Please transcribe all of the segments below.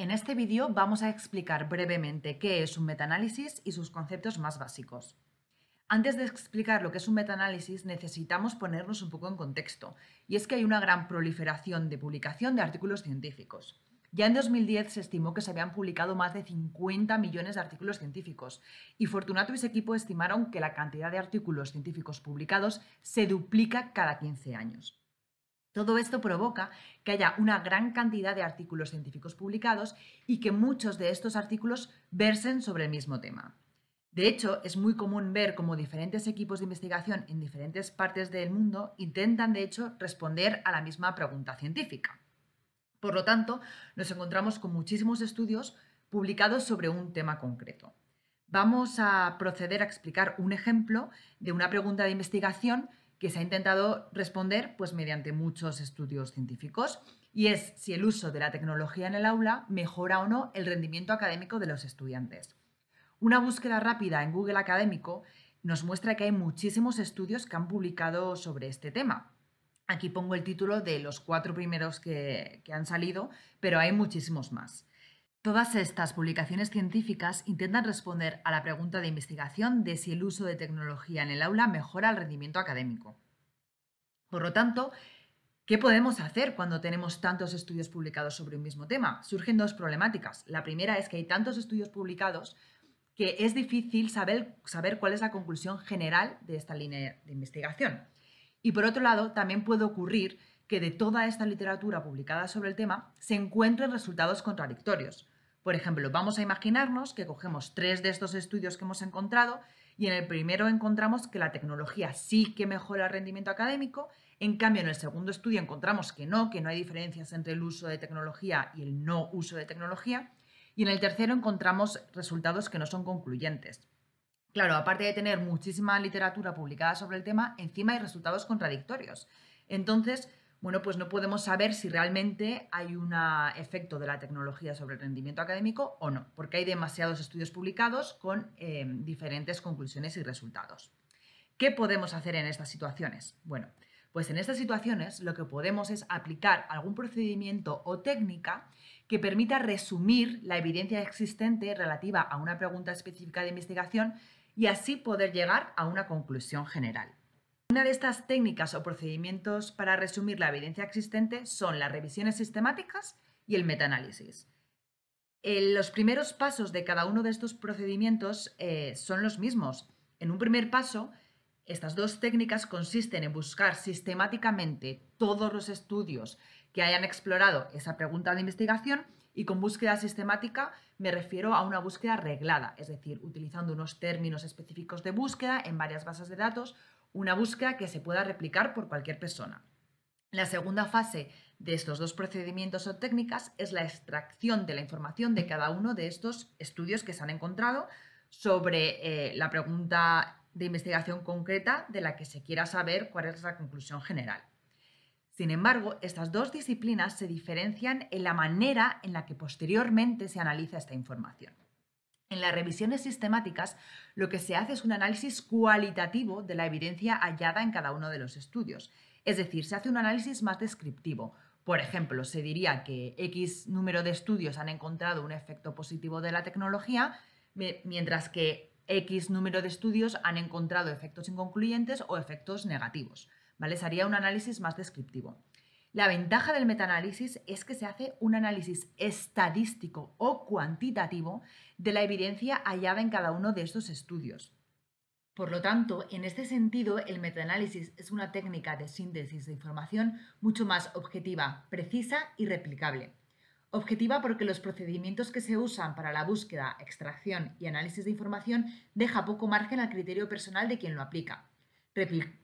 En este vídeo vamos a explicar brevemente qué es un metaanálisis y sus conceptos más básicos. Antes de explicar lo que es un metaanálisis, necesitamos ponernos un poco en contexto, y es que hay una gran proliferación de publicación de artículos científicos. Ya en 2010 se estimó que se habían publicado más de 50 millones de artículos científicos, y Fortunato y su equipo estimaron que la cantidad de artículos científicos publicados se duplica cada 15 años. Todo esto provoca que haya una gran cantidad de artículos científicos publicados y que muchos de estos artículos versen sobre el mismo tema. De hecho, es muy común ver cómo diferentes equipos de investigación en diferentes partes del mundo intentan, de hecho, responder a la misma pregunta científica. Por lo tanto, nos encontramos con muchísimos estudios publicados sobre un tema concreto. Vamos a proceder a explicar un ejemplo de una pregunta de investigación que se ha intentado responder pues, mediante muchos estudios científicos, y es si el uso de la tecnología en el aula mejora o no el rendimiento académico de los estudiantes. Una búsqueda rápida en Google Académico nos muestra que hay muchísimos estudios que han publicado sobre este tema. Aquí pongo el título de los cuatro primeros que han salido, pero hay muchísimos más. Todas estas publicaciones científicas intentan responder a la pregunta de investigación de si el uso de tecnología en el aula mejora el rendimiento académico. Por lo tanto, ¿qué podemos hacer cuando tenemos tantos estudios publicados sobre un mismo tema? Surgen dos problemáticas. La primera es que hay tantos estudios publicados que es difícil saber, cuál es la conclusión general de esta línea de investigación. Y por otro lado, también puede ocurrir que de toda esta literatura publicada sobre el tema se encuentren resultados contradictorios, por ejemplo, vamos a imaginarnos que cogemos tres de estos estudios que hemos encontrado y en el primero encontramos que la tecnología sí que mejora el rendimiento académico, en cambio en el segundo estudio encontramos que no, que no hay diferencias entre el uso de tecnología y el no uso de tecnología, y en el tercero encontramos resultados que no son concluyentes. Claro, aparte de tener muchísima literatura publicada sobre el tema, encima hay resultados contradictorios. Entonces, bueno, pues no podemos saber si realmente hay un efecto de la tecnología sobre el rendimiento académico o no, porque hay demasiados estudios publicados con eh, diferentes conclusiones y resultados. ¿Qué podemos hacer en estas situaciones? Bueno, pues en estas situaciones lo que podemos es aplicar algún procedimiento o técnica que permita resumir la evidencia existente relativa a una pregunta específica de investigación y así poder llegar a una conclusión general. Una de estas técnicas o procedimientos para resumir la evidencia existente son las revisiones sistemáticas y el metaanálisis. análisis los primeros pasos de cada uno de estos procedimientos eh, son los mismos. En un primer paso, estas dos técnicas consisten en buscar sistemáticamente todos los estudios que hayan explorado esa pregunta de investigación y con búsqueda sistemática me refiero a una búsqueda reglada, es decir, utilizando unos términos específicos de búsqueda en varias bases de datos una búsqueda que se pueda replicar por cualquier persona. La segunda fase de estos dos procedimientos o técnicas es la extracción de la información de cada uno de estos estudios que se han encontrado sobre eh, la pregunta de investigación concreta de la que se quiera saber cuál es la conclusión general. Sin embargo, estas dos disciplinas se diferencian en la manera en la que posteriormente se analiza esta información. En las revisiones sistemáticas, lo que se hace es un análisis cualitativo de la evidencia hallada en cada uno de los estudios. Es decir, se hace un análisis más descriptivo. Por ejemplo, se diría que X número de estudios han encontrado un efecto positivo de la tecnología, mientras que X número de estudios han encontrado efectos inconcluyentes o efectos negativos. ¿vale? Se haría un análisis más descriptivo. La ventaja del metaanálisis es que se hace un análisis estadístico o cuantitativo de la evidencia hallada en cada uno de estos estudios. Por lo tanto, en este sentido, el metaanálisis es una técnica de síntesis de información mucho más objetiva, precisa y replicable. Objetiva porque los procedimientos que se usan para la búsqueda, extracción y análisis de información deja poco margen al criterio personal de quien lo aplica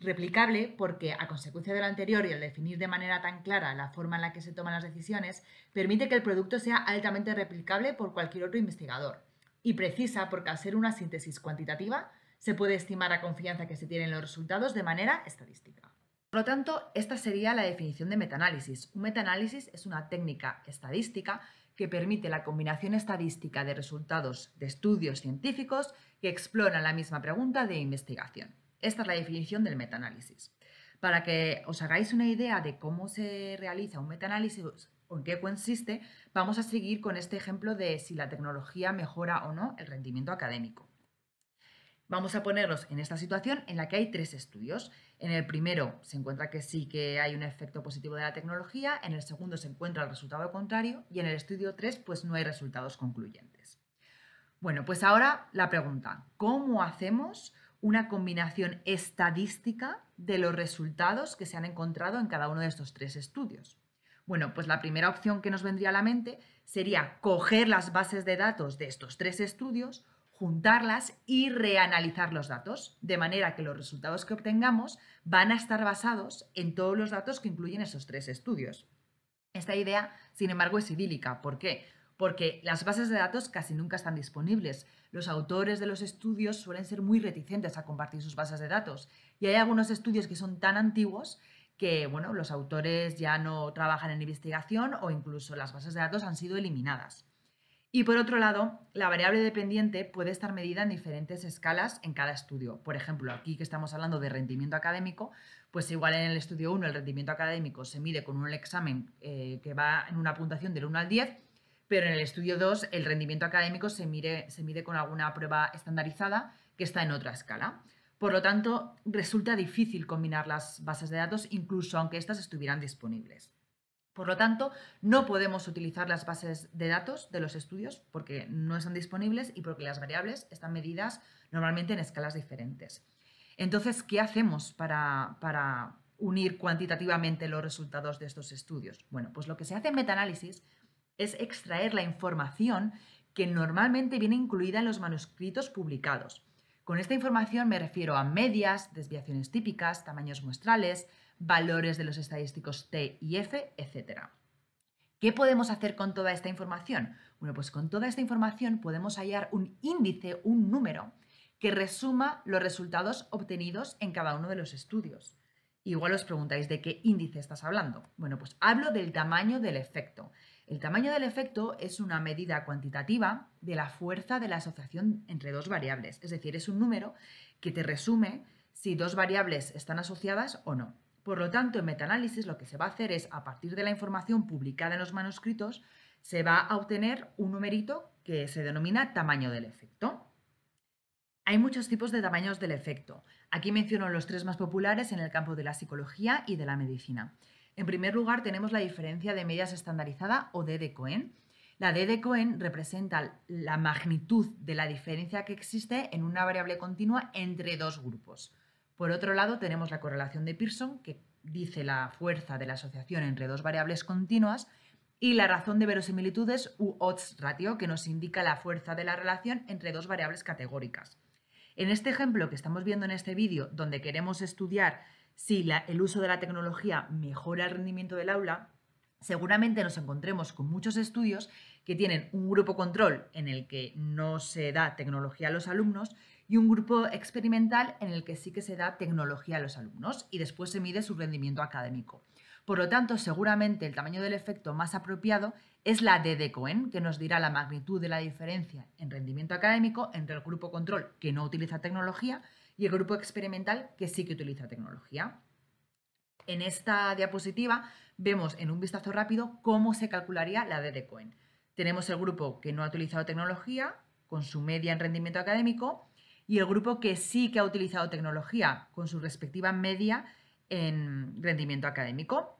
replicable porque, a consecuencia de lo anterior y al definir de manera tan clara la forma en la que se toman las decisiones, permite que el producto sea altamente replicable por cualquier otro investigador. Y precisa porque al ser una síntesis cuantitativa, se puede estimar la confianza que se tienen los resultados de manera estadística. Por lo tanto, esta sería la definición de metaanálisis. Un metaanálisis es una técnica estadística que permite la combinación estadística de resultados de estudios científicos que exploran la misma pregunta de investigación. Esta es la definición del metaanálisis. Para que os hagáis una idea de cómo se realiza un metaanálisis o en qué consiste, vamos a seguir con este ejemplo de si la tecnología mejora o no el rendimiento académico. Vamos a ponernos en esta situación en la que hay tres estudios. En el primero se encuentra que sí que hay un efecto positivo de la tecnología, en el segundo se encuentra el resultado contrario y en el estudio 3 pues no hay resultados concluyentes. Bueno, pues ahora la pregunta, ¿cómo hacemos una combinación estadística de los resultados que se han encontrado en cada uno de estos tres estudios. Bueno, pues la primera opción que nos vendría a la mente sería coger las bases de datos de estos tres estudios, juntarlas y reanalizar los datos, de manera que los resultados que obtengamos van a estar basados en todos los datos que incluyen esos tres estudios. Esta idea, sin embargo, es idílica. ¿Por qué? porque las bases de datos casi nunca están disponibles. Los autores de los estudios suelen ser muy reticentes a compartir sus bases de datos y hay algunos estudios que son tan antiguos que bueno, los autores ya no trabajan en investigación o incluso las bases de datos han sido eliminadas. Y por otro lado, la variable dependiente puede estar medida en diferentes escalas en cada estudio. Por ejemplo, aquí que estamos hablando de rendimiento académico, pues igual en el estudio 1 el rendimiento académico se mide con un examen eh, que va en una puntuación del 1 al 10 pero en el estudio 2 el rendimiento académico se, mide, se mide con alguna prueba estandarizada que está en otra escala. Por lo tanto, resulta difícil combinar las bases de datos incluso aunque éstas estuvieran disponibles. Por lo tanto, no podemos utilizar las bases de datos de los estudios porque no están disponibles y porque las variables están medidas normalmente en escalas diferentes. Entonces, ¿qué hacemos para, para unir cuantitativamente los resultados de estos estudios? Bueno, pues lo que se hace en metaanálisis es extraer la información que normalmente viene incluida en los manuscritos publicados. Con esta información me refiero a medias, desviaciones típicas, tamaños muestrales, valores de los estadísticos T y F, etc. ¿Qué podemos hacer con toda esta información? Bueno, pues con toda esta información podemos hallar un índice, un número, que resuma los resultados obtenidos en cada uno de los estudios. Igual os preguntáis de qué índice estás hablando. Bueno, pues hablo del tamaño del efecto. El tamaño del efecto es una medida cuantitativa de la fuerza de la asociación entre dos variables, es decir, es un número que te resume si dos variables están asociadas o no. Por lo tanto, en metaanálisis lo que se va a hacer es, a partir de la información publicada en los manuscritos, se va a obtener un numerito que se denomina tamaño del efecto. Hay muchos tipos de tamaños del efecto. Aquí menciono los tres más populares en el campo de la psicología y de la medicina. En primer lugar, tenemos la diferencia de medias estandarizada o D de Cohen. La D de Cohen representa la magnitud de la diferencia que existe en una variable continua entre dos grupos. Por otro lado, tenemos la correlación de Pearson, que dice la fuerza de la asociación entre dos variables continuas, y la razón de verosimilitudes u odds ratio, que nos indica la fuerza de la relación entre dos variables categóricas. En este ejemplo que estamos viendo en este vídeo, donde queremos estudiar si el uso de la tecnología mejora el rendimiento del aula, seguramente nos encontremos con muchos estudios que tienen un grupo control en el que no se da tecnología a los alumnos y un grupo experimental en el que sí que se da tecnología a los alumnos y después se mide su rendimiento académico. Por lo tanto, seguramente el tamaño del efecto más apropiado es la de Decoen, que nos dirá la magnitud de la diferencia en rendimiento académico entre el grupo control que no utiliza tecnología y el grupo experimental que sí que utiliza tecnología. En esta diapositiva vemos en un vistazo rápido cómo se calcularía la de Cohen. Tenemos el grupo que no ha utilizado tecnología, con su media en rendimiento académico, y el grupo que sí que ha utilizado tecnología, con su respectiva media en rendimiento académico.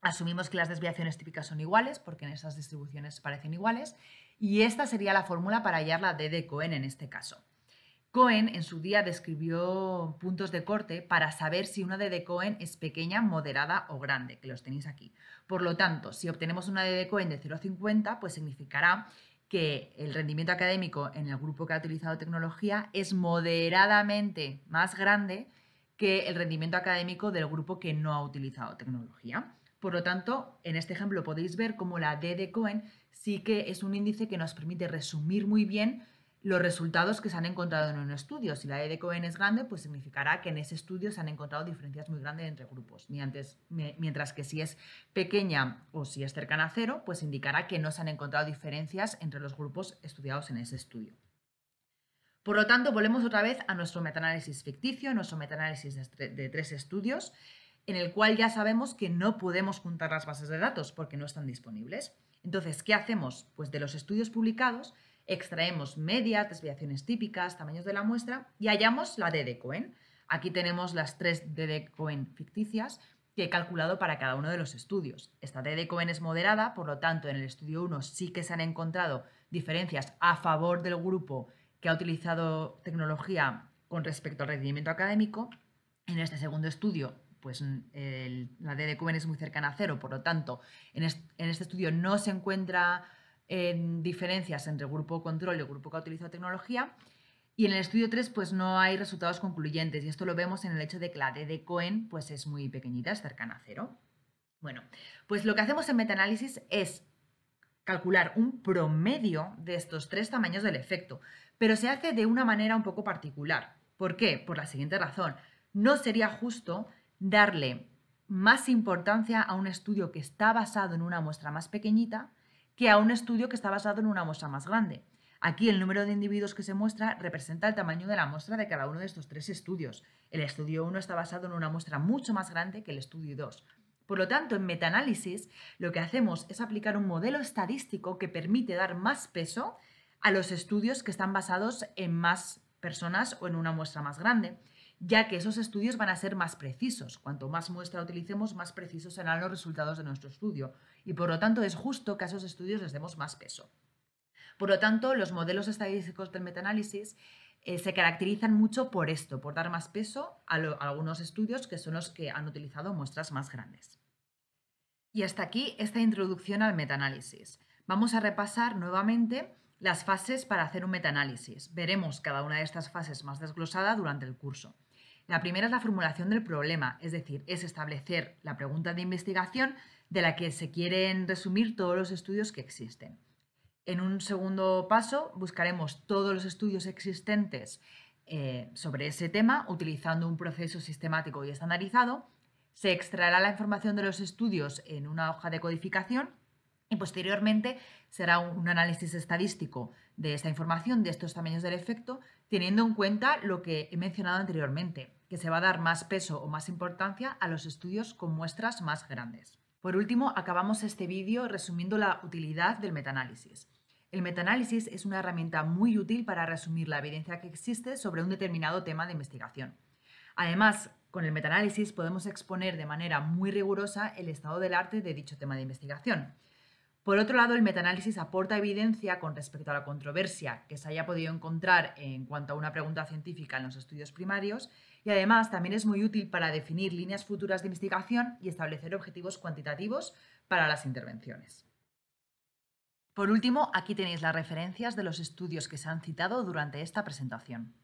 Asumimos que las desviaciones típicas son iguales, porque en esas distribuciones parecen iguales, y esta sería la fórmula para hallar la de Cohen en este caso. Cohen en su día describió puntos de corte para saber si una D de Cohen es pequeña, moderada o grande, que los tenéis aquí. Por lo tanto, si obtenemos una de Cohen de 0,50, pues significará que el rendimiento académico en el grupo que ha utilizado tecnología es moderadamente más grande que el rendimiento académico del grupo que no ha utilizado tecnología. Por lo tanto, en este ejemplo podéis ver cómo la D de Cohen sí que es un índice que nos permite resumir muy bien los resultados que se han encontrado en un estudio. Si la E es grande, pues significará que en ese estudio se han encontrado diferencias muy grandes entre grupos, mientras que si es pequeña o si es cercana a cero, pues indicará que no se han encontrado diferencias entre los grupos estudiados en ese estudio. Por lo tanto, volvemos otra vez a nuestro metaanálisis ficticio, nuestro metaanálisis de tres estudios, en el cual ya sabemos que no podemos juntar las bases de datos porque no están disponibles. Entonces, ¿qué hacemos? Pues de los estudios publicados extraemos medias, desviaciones típicas, tamaños de la muestra y hallamos la D de Cohen. Aquí tenemos las tres D de Cohen ficticias que he calculado para cada uno de los estudios. Esta D de Cohen es moderada, por lo tanto en el estudio 1 sí que se han encontrado diferencias a favor del grupo que ha utilizado tecnología con respecto al rendimiento académico. En este segundo estudio pues mm, la D Cohen es muy cercana a cero, por lo tanto, en, en, este estudio no se encuentra diferencias entre grupo control y el grupo que ha utilizado tecnología. Y en el estudio 3 pues, no hay resultados concluyentes y esto lo vemos en el hecho de que la D de Cohen pues, es muy pequeñita, es cercana a cero. Bueno, pues lo que hacemos en metaanálisis es calcular un promedio de estos tres tamaños del efecto, pero se hace de una manera un poco particular. ¿Por qué? Por la siguiente razón. No sería justo darle más importancia a un estudio que está basado en una muestra más pequeñita que a un estudio que está basado en una muestra más grande. Aquí el número de individuos que se muestra representa el tamaño de la muestra de cada uno de estos tres estudios. El estudio 1 está basado en una muestra mucho más grande que el estudio 2. Por lo tanto, en metaanálisis lo que hacemos es aplicar un modelo estadístico que permite dar más peso a los estudios que están basados en más personas o en una muestra más grande ya que esos estudios van a ser más precisos. Cuanto más muestra utilicemos, más precisos serán los resultados de nuestro estudio y por lo tanto es justo que a esos estudios les demos más peso. Por lo tanto, los modelos estadísticos del metaanálisis análisis eh, se caracterizan mucho por esto, por dar más peso a, algunos estudios que son los que han utilizado muestras más grandes. Y hasta aquí esta introducción al metaanálisis. Vamos a repasar nuevamente las fases para hacer un metaanálisis. Veremos cada una de estas fases más desglosada durante el curso. La primera es la formulación del problema, es decir, es establecer la pregunta de investigación de la que se quieren resumir todos los estudios que existen. En un segundo paso, buscaremos todos los estudios existentes eh, sobre ese tema utilizando un proceso sistemático y estandarizado. Se extraerá la información de los estudios en una hoja de codificación y posteriormente será un análisis estadístico de esta información, de estos tamaños del efecto, teniendo en cuenta lo que he mencionado anteriormente que se va a dar más peso o más importancia a los estudios con muestras más grandes. Por último, acabamos este vídeo resumiendo la utilidad del metaanálisis. El metaanálisis es una herramienta muy útil para resumir la evidencia que existe sobre un determinado tema de investigación. Además, con el metaanálisis podemos exponer de manera muy rigurosa el estado del arte de dicho tema de investigación. Por otro lado, el metaanálisis aporta evidencia con respecto a la controversia que se haya podido encontrar en cuanto a una pregunta científica en los estudios primarios y además también es muy útil para definir líneas futuras de investigación y establecer objetivos cuantitativos para las intervenciones. Por último, aquí tenéis las referencias de los estudios que se han citado durante esta presentación.